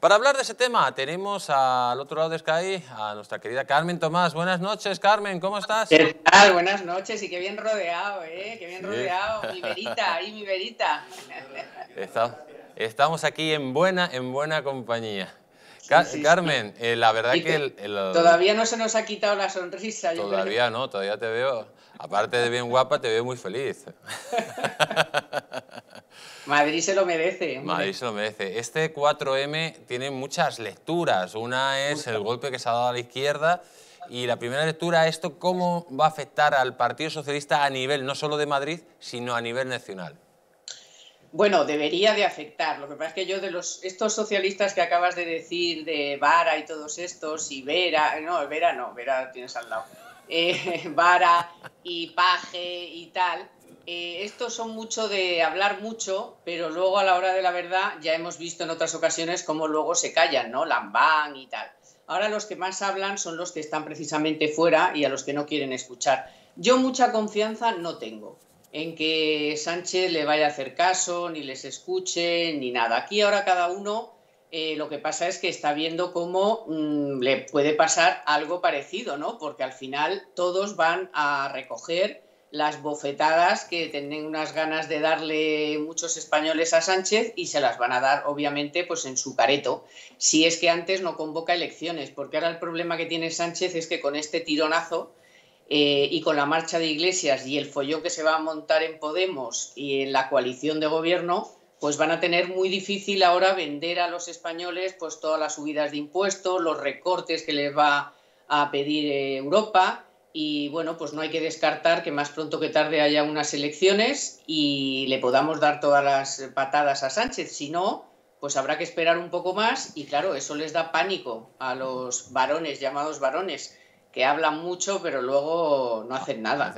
Para hablar de ese tema tenemos al otro lado de Sky a nuestra querida Carmen Tomás. Buenas noches, Carmen, ¿cómo estás? ¿Qué tal? Buenas noches y qué bien rodeado, ¿eh? Pues qué bien rodeado. Mi verita, ahí mi verita. Estamos aquí en buena, en buena compañía. Carmen, eh, la verdad que... todavía no se nos ha quitado la sonrisa. todavía no, todavía te veo, aparte de bien guapa, te veo muy feliz. Madrid se lo merece. Madrid se lo merece. Este 4M tiene muchas lecturas. Una es el golpe que se ha dado a la izquierda y la primera lectura, esto cómo va a afectar al Partido Socialista a nivel no solo de Madrid, sino a nivel nacional. Bueno, debería de afectar. Lo que pasa es que yo de los estos socialistas que acabas de decir, de Vara y todos estos, y Vera, no, Vera no, Vera tienes al lado, eh, Vara y Paje y tal, eh, estos son mucho de hablar mucho, pero luego a la hora de la verdad ya hemos visto en otras ocasiones cómo luego se callan, ¿no? Lambán y tal. Ahora los que más hablan son los que están precisamente fuera y a los que no quieren escuchar. Yo mucha confianza no tengo en que Sánchez le vaya a hacer caso, ni les escuche, ni nada. Aquí ahora cada uno eh, lo que pasa es que está viendo cómo mm, le puede pasar algo parecido, ¿no? Porque al final todos van a recoger las bofetadas que tienen unas ganas de darle muchos españoles a Sánchez y se las van a dar, obviamente, pues en su careto, si es que antes no convoca elecciones, porque ahora el problema que tiene Sánchez es que con este tironazo eh, y con la marcha de Iglesias y el follón que se va a montar en Podemos y en la coalición de gobierno, pues van a tener muy difícil ahora vender a los españoles pues todas las subidas de impuestos, los recortes que les va a pedir eh, Europa y bueno, pues no hay que descartar que más pronto que tarde haya unas elecciones y le podamos dar todas las patadas a Sánchez. Si no, pues habrá que esperar un poco más y claro, eso les da pánico a los varones, llamados varones, que hablan mucho pero luego no hacen nada.